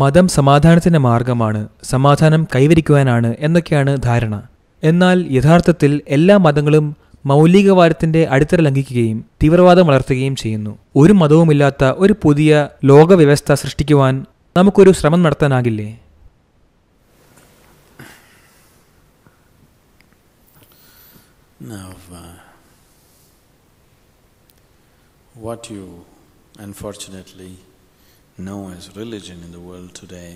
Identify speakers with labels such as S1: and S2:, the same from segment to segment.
S1: മതം സമാധാനത്തിൻ്റെ മാർഗമാണ് സമാധാനം കൈവരിക്കുവാനാണ് എന്നൊക്കെയാണ് ധാരണ എന്നാൽ യഥാർത്ഥത്തിൽ എല്ലാ മതങ്ങളും മൗലികവാദത്തിന്റെ അടിത്തറ ലംഘിക്കുകയും തീവ്രവാദം വളർത്തുകയും ചെയ്യുന്നു ഒരു മതവുമില്ലാത്ത ഒരു പുതിയ ലോകവ്യവസ്ഥ സൃഷ്ടിക്കുവാൻ നമുക്കൊരു ശ്രമം നടത്താനാകില്ലേ Now, uh, what you unfortunately known as religion in the world today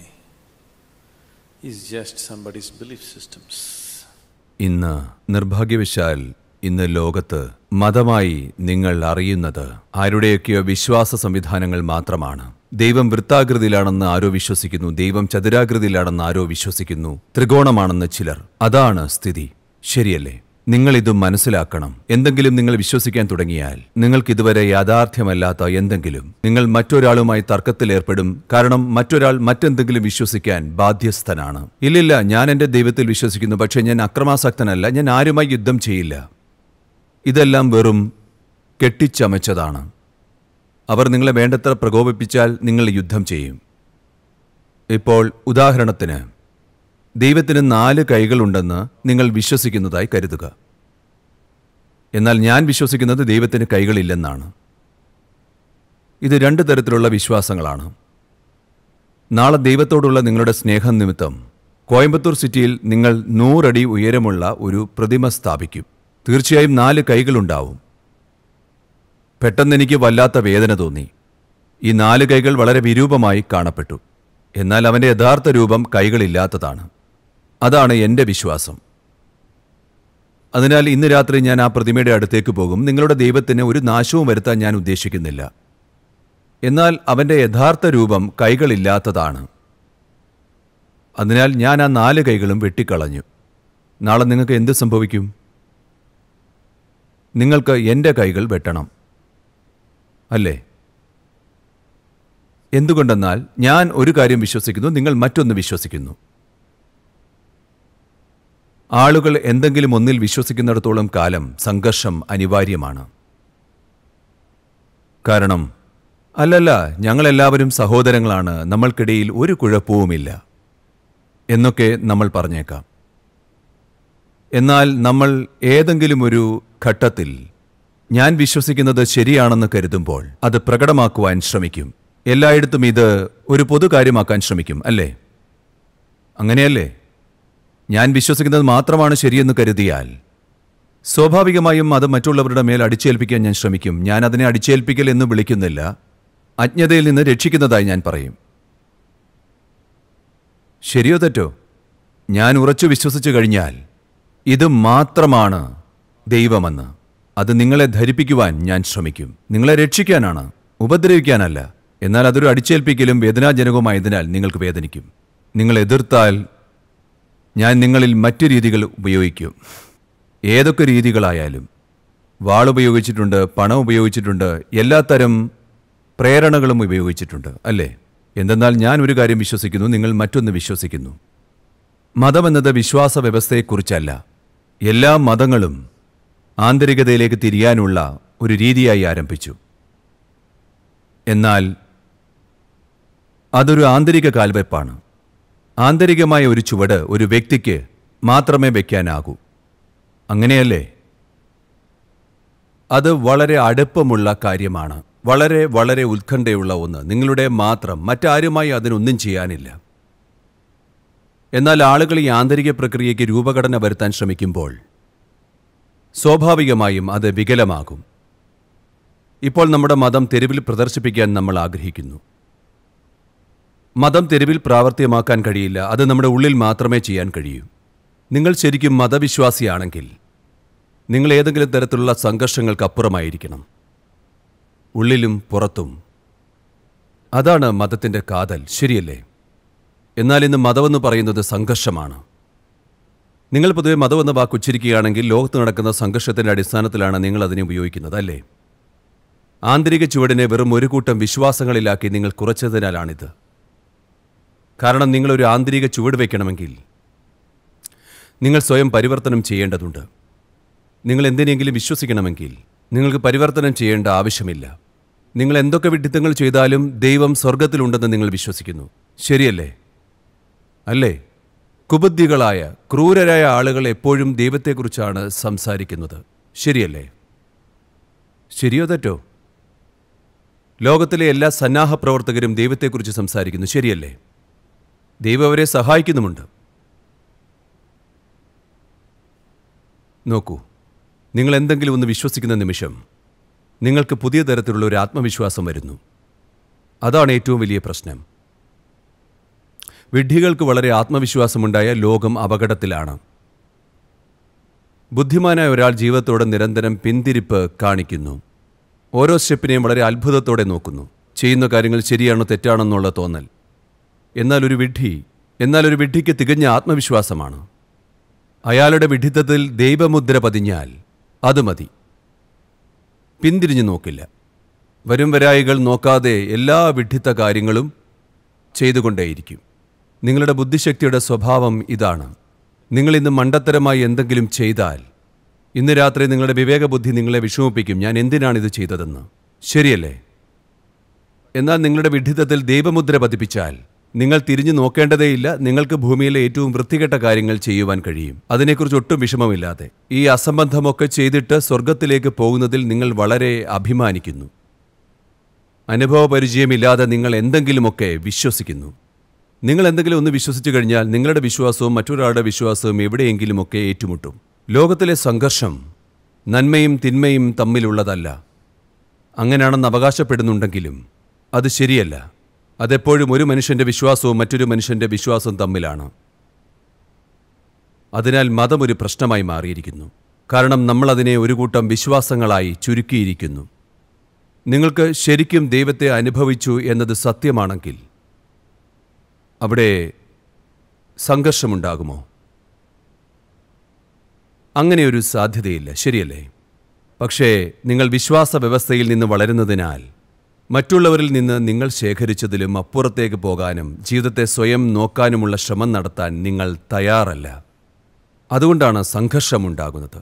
S1: is just somebody's belief systems. ഇന്ന് നിർഭാഗ്യവശാൽ ഇന്ന് ലോകത്ത് മതമായി നിങ്ങൾ അറിയുന്നത് ആരുടെയൊക്കെയോ വിശ്വാസ സംവിധാനങ്ങൾ മാത്രമാണ് ദൈവം വൃത്താകൃതിയിലാണെന്ന് ആരോ വിശ്വസിക്കുന്നു ദൈവം ചതുരാകൃതിയിലാണെന്ന് ആരോ വിശ്വസിക്കുന്നു ത്രികോണമാണെന്ന് ചിലർ അതാണ് സ്ഥിതി ശരിയല്ലേ നിങ്ങൾ ഇത് മനസ്സിലാക്കണം എന്തെങ്കിലും നിങ്ങൾ വിശ്വസിക്കാൻ തുടങ്ങിയാൽ നിങ്ങൾക്കിതുവരെ യാഥാർത്ഥ്യമല്ലാത്ത എന്തെങ്കിലും നിങ്ങൾ മറ്റൊരാളുമായി ഏർപ്പെടും കാരണം മറ്റൊരാൾ മറ്റെന്തെങ്കിലും വിശ്വസിക്കാൻ ബാധ്യസ്ഥനാണ് ഇല്ലില്ല ഞാൻ എൻ്റെ ദൈവത്തിൽ വിശ്വസിക്കുന്നു പക്ഷേ ഞാൻ അക്രമാസക്തനല്ല ഞാൻ ആരുമായി യുദ്ധം ചെയ്യില്ല ഇതെല്ലാം വെറും കെട്ടിച്ചമച്ചതാണ് അവർ നിങ്ങളെ വേണ്ടത്ര പ്രകോപിപ്പിച്ചാൽ നിങ്ങൾ യുദ്ധം ചെയ്യും ഇപ്പോൾ ഉദാഹരണത്തിന് ദൈവത്തിന് നാല് കൈകളുണ്ടെന്ന് നിങ്ങൾ വിശ്വസിക്കുന്നതായി കരുതുക എന്നാൽ ഞാൻ വിശ്വസിക്കുന്നത് ദൈവത്തിന് കൈകളില്ലെന്നാണ് ഇത് രണ്ട് തരത്തിലുള്ള വിശ്വാസങ്ങളാണ് നാളെ ദൈവത്തോടുള്ള നിങ്ങളുടെ സ്നേഹം നിമിത്തം കോയമ്പത്തൂർ സിറ്റിയിൽ നിങ്ങൾ നൂറടി ഉയരമുള്ള ഒരു പ്രതിമ സ്ഥാപിക്കും തീർച്ചയായും നാല് കൈകളുണ്ടാവും പെട്ടെന്ന് എനിക്ക് വല്ലാത്ത വേദന തോന്നി ഈ നാല് കൈകൾ വളരെ വിരൂപമായി കാണപ്പെട്ടു എന്നാൽ അവൻ്റെ യഥാർത്ഥ രൂപം കൈകളില്ലാത്തതാണ് അതാണ് എൻ്റെ വിശ്വാസം അതിനാൽ ഇന്ന് രാത്രി ഞാൻ ആ പ്രതിമയുടെ അടുത്തേക്ക് പോകും നിങ്ങളുടെ ദൈവത്തിന് ഒരു നാശവും വരുത്താൻ ഞാൻ ഉദ്ദേശിക്കുന്നില്ല എന്നാൽ അവൻ്റെ യഥാർത്ഥ രൂപം കൈകളില്ലാത്തതാണ് അതിനാൽ ഞാൻ ആ നാല് കൈകളും വെട്ടിക്കളഞ്ഞു നാളെ നിങ്ങൾക്ക് എന്ത് സംഭവിക്കും നിങ്ങൾക്ക് എൻ്റെ കൈകൾ വെട്ടണം അല്ലേ എന്തുകൊണ്ടെന്നാൽ ഞാൻ ഒരു കാര്യം വിശ്വസിക്കുന്നു നിങ്ങൾ മറ്റൊന്ന് വിശ്വസിക്കുന്നു ആളുകൾ എന്തെങ്കിലും ഒന്നിൽ വിശ്വസിക്കുന്നിടത്തോളം കാലം സംഘർഷം അനിവാര്യമാണ് കാരണം അല്ലല്ല ഞങ്ങളെല്ലാവരും സഹോദരങ്ങളാണ് നമ്മൾക്കിടയിൽ ഒരു കുഴപ്പവുമില്ല എന്നൊക്കെ നമ്മൾ പറഞ്ഞേക്കാം എന്നാൽ നമ്മൾ ഏതെങ്കിലും ഒരു ഘട്ടത്തിൽ ഞാൻ വിശ്വസിക്കുന്നത് ശരിയാണെന്ന് കരുതുമ്പോൾ അത് പ്രകടമാക്കുവാൻ ശ്രമിക്കും എല്ലായിടത്തും ഇത് ഒരു പൊതു കാര്യമാക്കാൻ ശ്രമിക്കും അല്ലേ അങ്ങനെയല്ലേ ഞാൻ വിശ്വസിക്കുന്നത് മാത്രമാണ് ശരിയെന്ന് കരുതിയാൽ സ്വാഭാവികമായും അത് മറ്റുള്ളവരുടെ മേൽ അടിച്ചേൽപ്പിക്കാൻ ഞാൻ ശ്രമിക്കും ഞാൻ അതിനെ അടിച്ചേൽപ്പിക്കൽ എന്ന് വിളിക്കുന്നില്ല അജ്ഞതയിൽ നിന്ന് രക്ഷിക്കുന്നതായി ഞാൻ പറയും ശരിയോ തെറ്റോ ഞാൻ ഉറച്ചു വിശ്വസിച്ചു കഴിഞ്ഞാൽ ഇത് മാത്രമാണ് ദൈവമെന്ന് അത് നിങ്ങളെ ധരിപ്പിക്കുവാൻ ഞാൻ ശ്രമിക്കും നിങ്ങളെ രക്ഷിക്കാനാണ് ഉപദ്രവിക്കാനല്ല എന്നാൽ അതൊരു അടിച്ചേൽപ്പിക്കലും വേദനാജനകവുമായതിനാൽ നിങ്ങൾക്ക് വേദനിക്കും നിങ്ങൾ എതിർത്താൽ ഞാൻ നിങ്ങളിൽ മറ്റു രീതികൾ ഉപയോഗിക്കും ഏതൊക്കെ രീതികളായാലും വാളുപയോഗിച്ചിട്ടുണ്ട് പണം ഉപയോഗിച്ചിട്ടുണ്ട് എല്ലാത്തരം പ്രേരണകളും ഉപയോഗിച്ചിട്ടുണ്ട് അല്ലേ എന്തെന്നാൽ ഞാൻ ഒരു കാര്യം വിശ്വസിക്കുന്നു നിങ്ങൾ മറ്റൊന്ന് വിശ്വസിക്കുന്നു മതമെന്നത് വിശ്വാസ വ്യവസ്ഥയെക്കുറിച്ചല്ല എല്ലാ മതങ്ങളും ആന്തരികതയിലേക്ക് തിരിയാനുള്ള ഒരു രീതിയായി ആരംഭിച്ചു എന്നാൽ അതൊരു ആന്തരിക കാൽവെപ്പാണ് ആന്തരികമായ ഒരു ചുവട് ഒരു വ്യക്തിക്ക് മാത്രമേ വയ്ക്കാനാകൂ അങ്ങനെയല്ലേ അത് വളരെ അടുപ്പമുള്ള കാര്യമാണ് വളരെ വളരെ ഉത്കണ്ഠയുള്ള ഒന്ന് നിങ്ങളുടെ മാത്രം മറ്റാരുമായി അതിനൊന്നും ചെയ്യാനില്ല എന്നാൽ ആളുകൾ ഈ ആന്തരിക പ്രക്രിയയ്ക്ക് രൂപഘടന വരുത്താൻ ശ്രമിക്കുമ്പോൾ സ്വാഭാവികമായും അത് വികലമാകും ഇപ്പോൾ നമ്മുടെ മതം തെരുവിൽ പ്രദർശിപ്പിക്കാൻ നമ്മൾ ആഗ്രഹിക്കുന്നു മതം തെരുവിൽ പ്രാവർത്തികമാക്കാൻ കഴിയില്ല അത് നമ്മുടെ ഉള്ളിൽ മാത്രമേ ചെയ്യാൻ കഴിയൂ നിങ്ങൾ ശരിക്കും മതവിശ്വാസിയാണെങ്കിൽ നിങ്ങൾ ഏതെങ്കിലും തരത്തിലുള്ള സംഘർഷങ്ങൾക്ക് അപ്പുറമായിരിക്കണം ഉള്ളിലും പുറത്തും അതാണ് മതത്തിൻ്റെ കാതൽ ശരിയല്ലേ എന്നാൽ ഇന്ന് മതമെന്ന് പറയുന്നത് സംഘർഷമാണ് നിങ്ങൾ പൊതുവെ മതമെന്ന വാക്ക് ഉച്ചരിക്കുകയാണെങ്കിൽ ലോകത്ത് നടക്കുന്ന സംഘർഷത്തിൻ്റെ അടിസ്ഥാനത്തിലാണ് നിങ്ങൾ അതിനെ ഉപയോഗിക്കുന്നത് അല്ലേ ആന്തരിക ചുവടിനെ വെറും ഒരു കൂട്ടം വിശ്വാസങ്ങളിലാക്കി നിങ്ങൾ കുറച്ചതിനാലാണിത് കാരണം നിങ്ങളൊരു ആന്തരിക ചുവട് വയ്ക്കണമെങ്കിൽ നിങ്ങൾ സ്വയം പരിവർത്തനം ചെയ്യേണ്ടതുണ്ട് നിങ്ങൾ എന്തിനെങ്കിലും വിശ്വസിക്കണമെങ്കിൽ നിങ്ങൾക്ക് പരിവർത്തനം ചെയ്യേണ്ട ആവശ്യമില്ല നിങ്ങൾ എന്തൊക്കെ വിഡിത്തങ്ങൾ ചെയ്താലും ദൈവം സ്വർഗത്തിലുണ്ടെന്ന് നിങ്ങൾ വിശ്വസിക്കുന്നു ശരിയല്ലേ അല്ലേ കുബുദ്ധികളായ ക്രൂരരായ ആളുകൾ എപ്പോഴും ദൈവത്തെക്കുറിച്ചാണ് സംസാരിക്കുന്നത് ശരിയല്ലേ ശരിയോ തെറ്റോ ലോകത്തിലെ എല്ലാ സന്നാഹ പ്രവർത്തകരും ദൈവത്തെക്കുറിച്ച് സംസാരിക്കുന്നു ശരിയല്ലേ ദൈവം അവരെ സഹായിക്കുന്നുമുണ്ട് നോക്കൂ നിങ്ങൾ എന്തെങ്കിലും ഒന്ന് വിശ്വസിക്കുന്ന നിമിഷം നിങ്ങൾക്ക് പുതിയ തരത്തിലുള്ള ഒരു ആത്മവിശ്വാസം വരുന്നു അതാണ് ഏറ്റവും വലിയ പ്രശ്നം വിഡ്ഢികൾക്ക് വളരെ ആത്മവിശ്വാസമുണ്ടായ ലോകം അപകടത്തിലാണ് ബുദ്ധിമാനായ ഒരാൾ ജീവിതത്തോടെ നിരന്തരം പിന്തിരിപ്പ് കാണിക്കുന്നു ഓരോ സ്റ്റെപ്പിനെയും വളരെ അത്ഭുതത്തോടെ നോക്കുന്നു ചെയ്യുന്ന കാര്യങ്ങൾ ശരിയാണോ തെറ്റാണോ എന്നുള്ള തോന്നൽ എന്നാൽ ഒരു വിഡ്ഢി എന്നാൽ ഒരു വിഡ്ഢിക്ക് തികഞ്ഞ ആത്മവിശ്വാസമാണ് അയാളുടെ വിഡ്ഢിത്തത്തിൽ ദൈവമുദ്ര പതിഞ്ഞാൽ അത് മതി പിന്തിരിഞ്ഞു നോക്കില്ല വരും വരായികൾ നോക്കാതെ എല്ലാ വിഡ്ഢിത്ത കാര്യങ്ങളും ചെയ്തുകൊണ്ടേയിരിക്കും നിങ്ങളുടെ ബുദ്ധിശക്തിയുടെ സ്വഭാവം ഇതാണ് നിങ്ങൾ ഇന്ന് മണ്ടത്തരമായി എന്തെങ്കിലും ചെയ്താൽ ഇന്ന് രാത്രി നിങ്ങളുടെ വിവേകബുദ്ധി നിങ്ങളെ വിഷമിപ്പിക്കും ഞാൻ എന്തിനാണ് ഇത് ചെയ്തതെന്ന് ശരിയല്ലേ എന്നാൽ നിങ്ങളുടെ വിഡിത്തത്തിൽ ദൈവമുദ്ര പതിപ്പിച്ചാൽ നിങ്ങൾ തിരിഞ്ഞു നോക്കേണ്ടതേയില്ല നിങ്ങൾക്ക് ഭൂമിയിലെ ഏറ്റവും വൃത്തികെട്ട കാര്യങ്ങൾ ചെയ്യുവാൻ കഴിയും അതിനെക്കുറിച്ച് ഒട്ടും വിഷമമില്ലാതെ ഈ അസംബന്ധമൊക്കെ ചെയ്തിട്ട് സ്വർഗത്തിലേക്ക് പോകുന്നതിൽ നിങ്ങൾ വളരെ അഭിമാനിക്കുന്നു അനുഭവപരിചയമില്ലാതെ നിങ്ങൾ എന്തെങ്കിലുമൊക്കെ വിശ്വസിക്കുന്നു നിങ്ങൾ എന്തെങ്കിലും ഒന്ന് വിശ്വസിച്ചു കഴിഞ്ഞാൽ നിങ്ങളുടെ വിശ്വാസവും മറ്റൊരാളുടെ വിശ്വാസവും എവിടെയെങ്കിലുമൊക്കെ ഏറ്റുമുട്ടും ലോകത്തിലെ സംഘർഷം നന്മയും തിന്മയും തമ്മിലുള്ളതല്ല അങ്ങനെയാണെന്ന് അവകാശപ്പെടുന്നുണ്ടെങ്കിലും അത് ശരിയല്ല അതെപ്പോഴും ഒരു മനുഷ്യൻ്റെ വിശ്വാസവും മറ്റൊരു മനുഷ്യൻ്റെ വിശ്വാസവും തമ്മിലാണ് അതിനാൽ മതം ഒരു പ്രശ്നമായി മാറിയിരിക്കുന്നു കാരണം നമ്മളതിനെ ഒരു കൂട്ടം വിശ്വാസങ്ങളായി ചുരുക്കിയിരിക്കുന്നു നിങ്ങൾക്ക് ശരിക്കും ദൈവത്തെ അനുഭവിച്ചു എന്നത് സത്യമാണെങ്കിൽ അവിടെ സംഘർഷമുണ്ടാകുമോ അങ്ങനെയൊരു സാധ്യതയില്ല ശരിയല്ലേ പക്ഷേ നിങ്ങൾ വിശ്വാസ വ്യവസ്ഥയിൽ നിന്ന് വളരുന്നതിനാൽ മറ്റുള്ളവരിൽ നിന്ന് നിങ്ങൾ ശേഖരിച്ചതിലും അപ്പുറത്തേക്ക് പോകാനും ജീവിതത്തെ സ്വയം നോക്കാനുമുള്ള ശ്രമം നടത്താൻ നിങ്ങൾ തയ്യാറല്ല അതുകൊണ്ടാണ് സംഘർഷമുണ്ടാകുന്നത്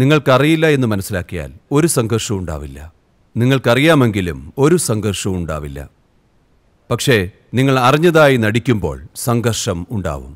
S1: നിങ്ങൾക്കറിയില്ല എന്ന് മനസ്സിലാക്കിയാൽ ഒരു സംഘർഷവും ഉണ്ടാവില്ല നിങ്ങൾക്കറിയാമെങ്കിലും ഒരു സംഘർഷവും ഉണ്ടാവില്ല പക്ഷേ നിങ്ങൾ അറിഞ്ഞതായി നടിക്കുമ്പോൾ സംഘർഷം ഉണ്ടാവും